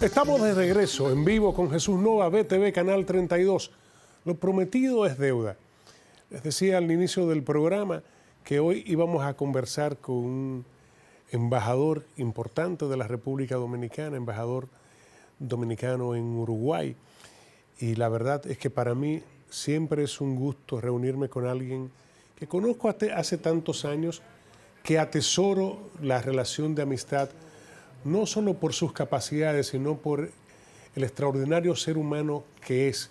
Estamos de regreso en vivo con Jesús Nova, BTV Canal 32. Lo prometido es deuda. Les decía al inicio del programa que hoy íbamos a conversar con embajador importante de la República Dominicana, embajador dominicano en Uruguay. Y la verdad es que para mí siempre es un gusto reunirme con alguien que conozco hace tantos años, que atesoro la relación de amistad, no solo por sus capacidades, sino por el extraordinario ser humano que es.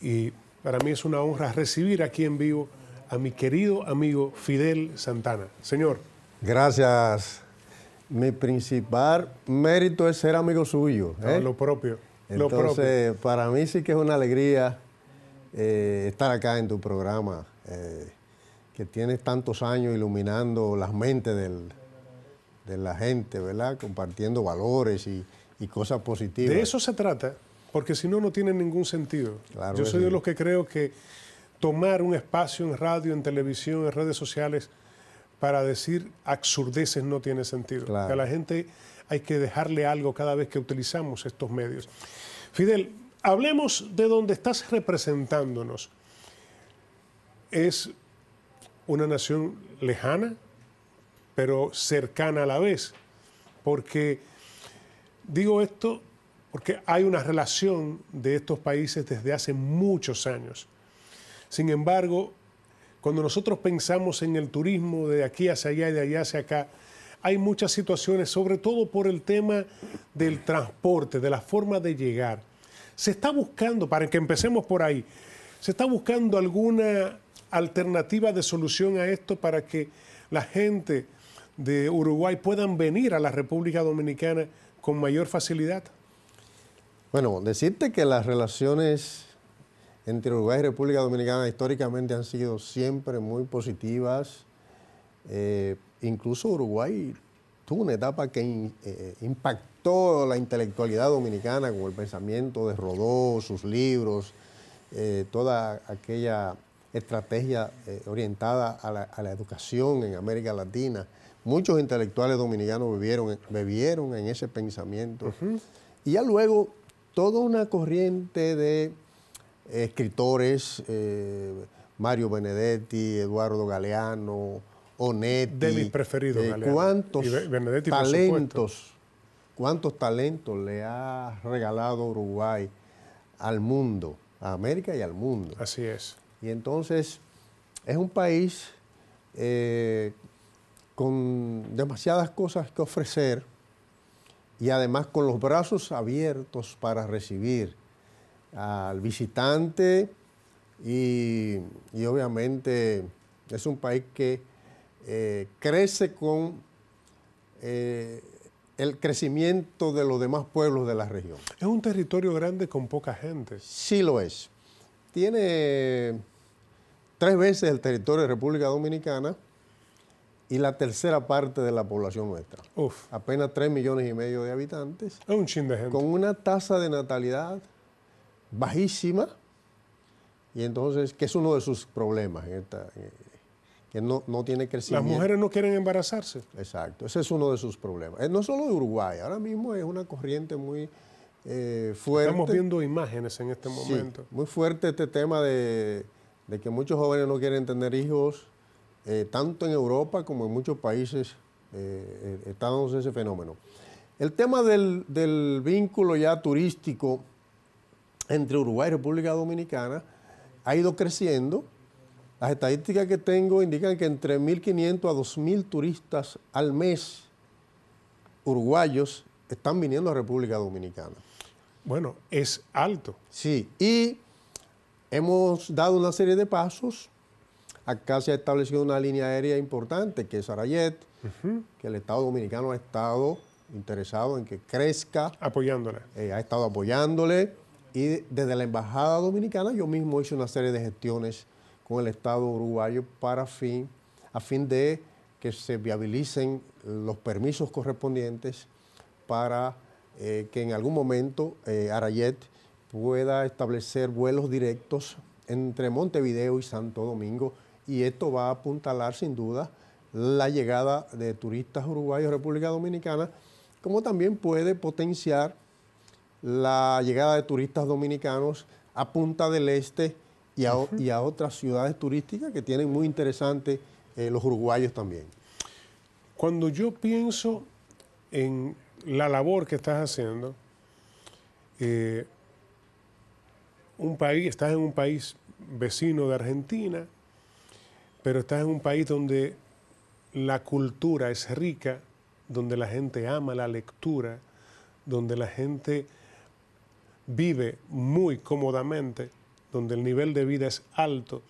Y para mí es una honra recibir aquí en vivo a mi querido amigo Fidel Santana. Señor, Gracias. Mi principal mérito es ser amigo suyo. Ah, ¿eh? lo propio. Entonces, lo para mí sí que es una alegría eh, estar acá en tu programa, eh, que tienes tantos años iluminando las mentes de la gente, ¿verdad? Compartiendo valores y, cosas positivas. De eso se trata, porque si no, no tiene ningún sentido. Yo soy de los que creo que tomar un espacio en radio, en televisión, en redes sociales, para decir absurdeces no tiene sentido. A la gente hay que dejarle algo cada vez que utilizamos estos medios. Fidel, hablemos de dónde estás representándonos. Es una nación lejana, pero cercana a la vez, porque digo esto porque hay una relación de estos países desde hace muchos años. Sin embargo, cuando nosotros pensamos en el turismo de aquí hacia allá y de allá hacia acá, hay muchas situaciones, sobre todo por el tema del transporte, de la forma de llegar. Se está buscando, para que empecemos por ahí, se está buscando alguna alternativa de solución a esto para que la gente de Uruguay puedan venir a la República Dominicana con mayor facilidad? Bueno, decirte que las relaciones entre Uruguay y República Dominicana históricamente han sido siempre muy positivas. Eh, incluso Uruguay tuvo una etapa que eh, impactó la intelectualidad dominicana con el pensamiento de Rodó, sus libros, eh, toda aquella estrategia orientada a la, educación en América Latina. Muchos intelectuales dominicanos vivieron, bebieron en ese pensamiento. Y ya luego toda una corriente de escritores, eh, Mario Benedetti, Eduardo Galeano, Onetti. De mis preferidos, eh, Galeano. ¿Cuántos y talentos, cuántos talentos le ha regalado Uruguay al mundo, a América y al mundo? Así es. Y entonces es un país eh, con demasiadas cosas que ofrecer y además con los brazos abiertos para recibir al visitante y, obviamente es un país que eh, crece con eh, el crecimiento de los demás pueblos de la región. Es un territorio grande con poca gente. Sí lo es. Tiene tres veces el territorio de República Dominicana y la tercera parte de la población nuestra. Uf. Apenas tres millones y medio de habitantes. un chin de gente. Con una tasa de natalidad bajísima, y entonces, que es uno de sus problemas, eh, que no, no, tiene crecimiento. Las mujeres no quieren embarazarse. Exacto, ese es uno de sus problemas. Eh, no solo de Uruguay, ahora mismo es una corriente muy eh, fuerte. Estamos viendo imágenes en este momento. muy fuerte este tema de, de, que muchos jóvenes no quieren tener hijos, tanto en Europa como en muchos países estamos en ese fenómeno. El tema del, del vínculo ya turístico entre Uruguay y República Dominicana ha ido creciendo. Las estadísticas que tengo indican que entre 1.500 a 2.000 turistas al mes uruguayos están viniendo a República Dominicana. Bueno, es alto. Sí, y hemos dado una serie de pasos. Acá se ha establecido una línea aérea importante, que es Arayet, que el Estado Dominicano ha estado interesado en que crezca. Apoyándola. Eh, ha estado apoyándole y desde la Embajada Dominicana yo mismo hice una serie de gestiones con el Estado uruguayo para fin, a fin de que se viabilicen los permisos correspondientes para eh, que en algún momento eh, Arayet pueda establecer vuelos directos entre Montevideo y Santo Domingo y esto va a apuntalar sin duda la llegada de turistas uruguayos a República Dominicana, como también puede potenciar la llegada de turistas dominicanos a Punta del Este y a, otras ciudades turísticas que tienen muy interesantes eh, los uruguayos también. Cuando yo pienso en la labor que estás haciendo, eh, un país, estás en un país vecino de Argentina, pero estás en un país donde la cultura es rica, donde la gente ama la lectura, donde la gente vive muy cómodamente, donde el nivel de vida es alto,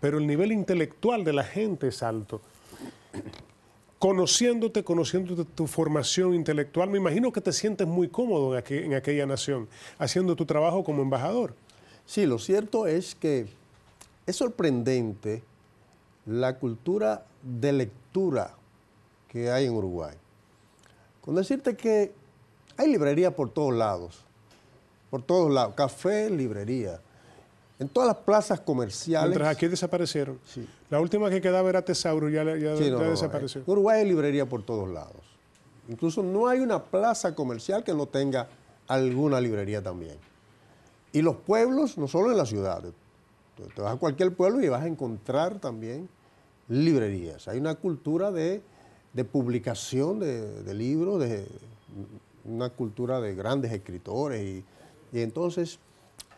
pero el nivel intelectual de la gente es alto. Conociéndote, conociéndote tu formación intelectual, me imagino que te sientes muy cómodo en, en aquella nación, haciendo tu trabajo como embajador. Sí, lo cierto es que es sorprendente la cultura de lectura que hay en Uruguay. Con decirte que hay librería por todos lados por todos lados, café, librería, en todas las plazas comerciales. Mientras aquí desaparecieron. Sí. La última que quedaba era Tesauro, ya, ya, desapareció. Uruguay hay librería por todos lados. Incluso no hay una plaza comercial que no tenga alguna librería también. Y los pueblos, no solo en las ciudades, te vas a cualquier pueblo y vas a encontrar también librerías. Hay una cultura de, publicación de, libros, de, una cultura de grandes escritores y y entonces,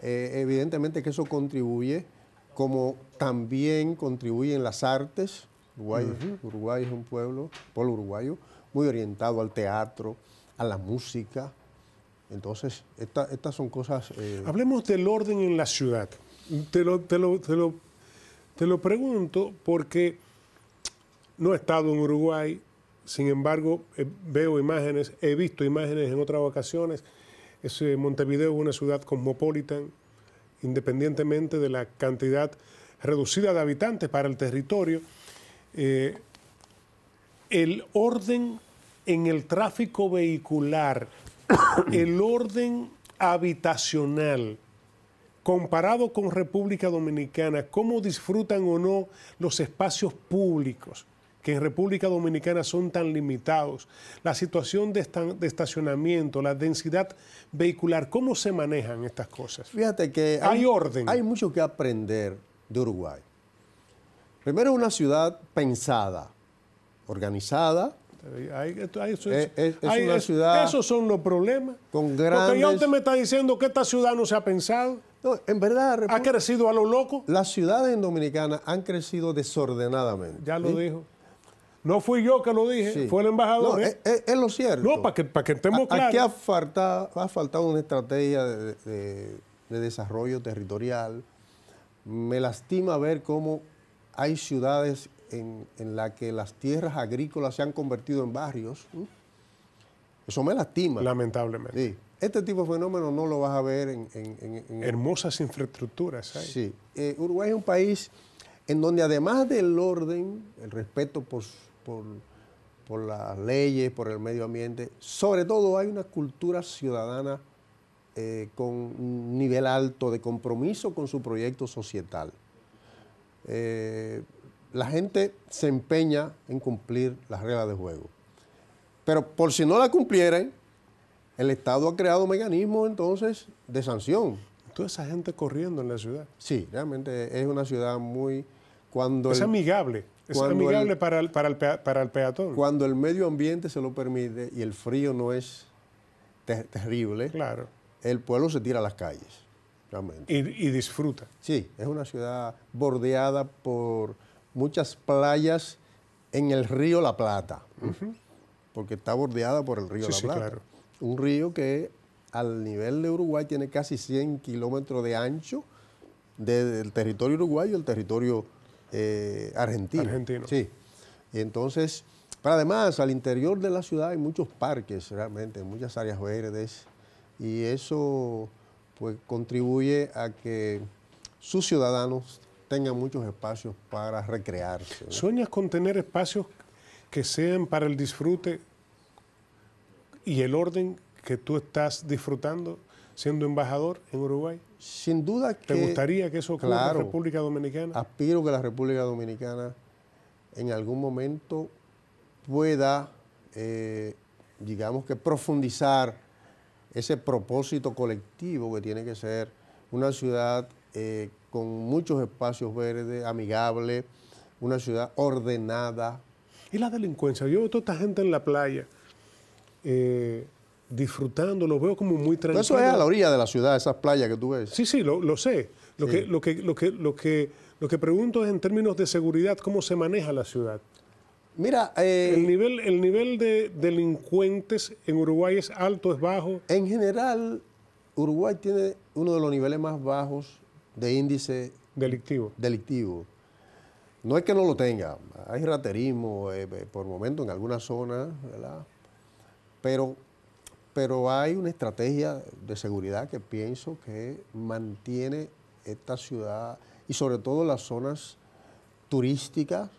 eh, evidentemente que eso contribuye, como también contribuyen las artes. Uruguay, es un pueblo, pueblo uruguayo, muy orientado al teatro, a la música. Entonces, estas son cosas... Eh, Hablemos del orden en la ciudad. Te lo, te lo, te pregunto porque no he estado en Uruguay, sin embargo, eh, veo imágenes, he visto imágenes en otras ocasiones es, Montevideo es una ciudad cosmopolita, independientemente de la cantidad reducida de habitantes para el territorio. Eh, el orden en el tráfico vehicular, el orden habitacional, comparado con República Dominicana, cómo disfrutan o no los espacios públicos que en República Dominicana son tan limitados, la situación de, estacionamiento, la densidad vehicular, ¿cómo se manejan estas cosas? Fíjate que hay, orden. Hay mucho que aprender de Uruguay. Primero, es una ciudad pensada, organizada, es, eh, una ciudad esos son los problemas. Con grandes... Porque ya usted me está diciendo que esta ciudad no se ha pensado. en verdad. ha crecido a lo loco. Las ciudades en Dominicana han crecido desordenadamente. Ya lo dijo. No fui yo que lo dije, fue el embajador. ¿eh? es, lo cierto. No, para que, para que estemos claros. Aquí ha faltado, ha faltado una estrategia de, desarrollo territorial. Me lastima ver cómo hay ciudades en, en las que las tierras agrícolas se han convertido en barrios. Eso me lastima. Lamentablemente. Este tipo de fenómenos no lo vas a ver en... Hermosas infraestructuras. Hay. Sí. Eh, Uruguay es un país en donde además del orden, el respeto por por, las leyes, por el medio ambiente. Sobre todo hay una cultura ciudadana eh, con un nivel alto de compromiso con su proyecto societal. Eh, la gente se empeña en cumplir las reglas de juego. Pero por si no la cumplieran, el Estado ha creado mecanismos entonces de sanción. Toda esa gente corriendo en la ciudad. Sí, realmente es una ciudad muy... Cuando es amigable. Es amigable para, el, para, el, para, peatón. Cuando el medio ambiente se lo permite y el frío no es terrible, claro. el pueblo se tira a las calles. Y, disfruta. Sí, es una ciudad bordeada por muchas playas en el río La Plata, porque está bordeada por el río La Plata. claro. Un río que al nivel de Uruguay tiene casi 100 kilómetros de ancho del territorio uruguayo y el territorio Argentina, eh, argentino. y Entonces, además, al interior de la ciudad hay muchos parques realmente, muchas áreas verdes, y eso pues contribuye a que sus ciudadanos tengan muchos espacios para recrearse. ¿Sueñas con tener espacios que sean para el disfrute y el orden que tú estás disfrutando siendo embajador en Uruguay? sin duda que... ¿Te gustaría que eso ocurra en la República Dominicana? Aspiro que la República Dominicana en algún momento pueda, eh, digamos que profundizar ese propósito colectivo que tiene que ser una ciudad eh, con muchos espacios verdes, amigable, una ciudad ordenada. ¿Y la delincuencia? Yo veo toda esta gente en la playa. Eh, disfrutando, lo veo como muy tranquilo Eso es a la orilla de la ciudad, esas playas que tú ves. Sí, sí, lo, sé. Lo, Que, lo, que, lo, que, lo, que, lo que pregunto es en términos de seguridad, ¿cómo se maneja la ciudad? Mira, eh, el nivel, el nivel de delincuentes en Uruguay es alto, es bajo. En general, Uruguay tiene uno de los niveles más bajos de índice delictivo. delictivo. No es que no lo tenga, hay raterismo eh, eh, por momento en algunas zonas, ¿verdad? Pero pero hay una estrategia de seguridad que pienso que mantiene esta ciudad y sobre todo las zonas turísticas.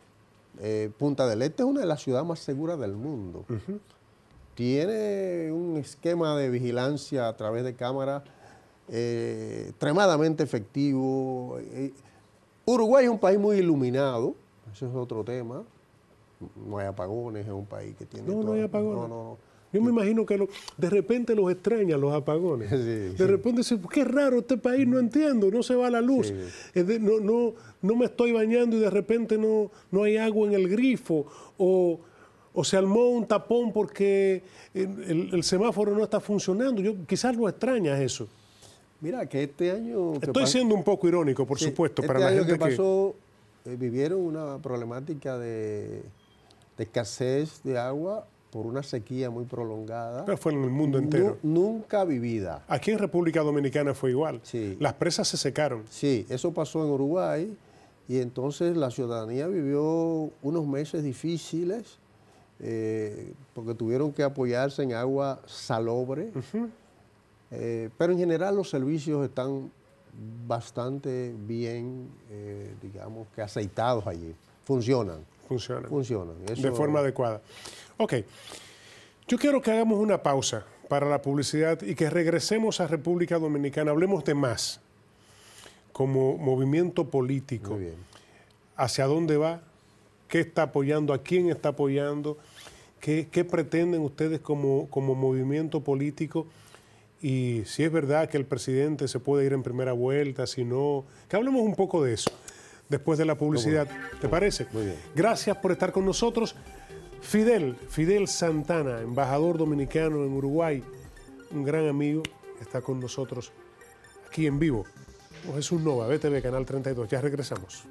Eh, Punta del Este es una de las ciudades más seguras del mundo. Tiene un esquema de vigilancia a través de cámaras eh, extremadamente efectivo. Eh, Uruguay es un país muy iluminado, ese es otro tema. No hay apagones, es un país que tiene... No, no hay apagones. no, no yo me imagino que lo, de repente los extraña los apagones. de repente dicen, qué raro este país, no entiendo, no se va la luz. no, no, no me estoy bañando y de repente no, no hay agua en el grifo. O, se almó un tapón porque el, semáforo no está funcionando. Yo, quizás lo extraña eso. Mira, que este año... estoy siendo un poco irónico, por supuesto, para este año la que... pasó, eh, vivieron una problemática de escasez de agua por una sequía muy prolongada. Pero fue en el mundo entero. nunca vivida. Aquí en República Dominicana fue igual. Sí. Las presas se secaron. Sí, eso pasó en Uruguay y entonces la ciudadanía vivió unos meses difíciles eh, porque tuvieron que apoyarse en agua salobre. Eh, pero en general los servicios están bastante bien, eh, digamos que aceitados allí. Funcionan. Funcionan. Funcionan. de forma adecuada. Ok, yo quiero que hagamos una pausa para la publicidad y que regresemos a República Dominicana, hablemos de más como movimiento político. Muy bien. ¿Hacia dónde va? ¿Qué está apoyando? ¿A quién está apoyando? ¿Qué, pretenden ustedes como, como movimiento político? y si es verdad que el presidente se puede ir en primera vuelta, si no, que hablemos un poco de eso después de la publicidad. ¿Te parece? Muy bien. Gracias por estar con nosotros. Fidel, Fidel Santana, embajador dominicano en Uruguay, un gran amigo, está con nosotros aquí en vivo. José Nova, BTV, Canal 32. Ya regresamos.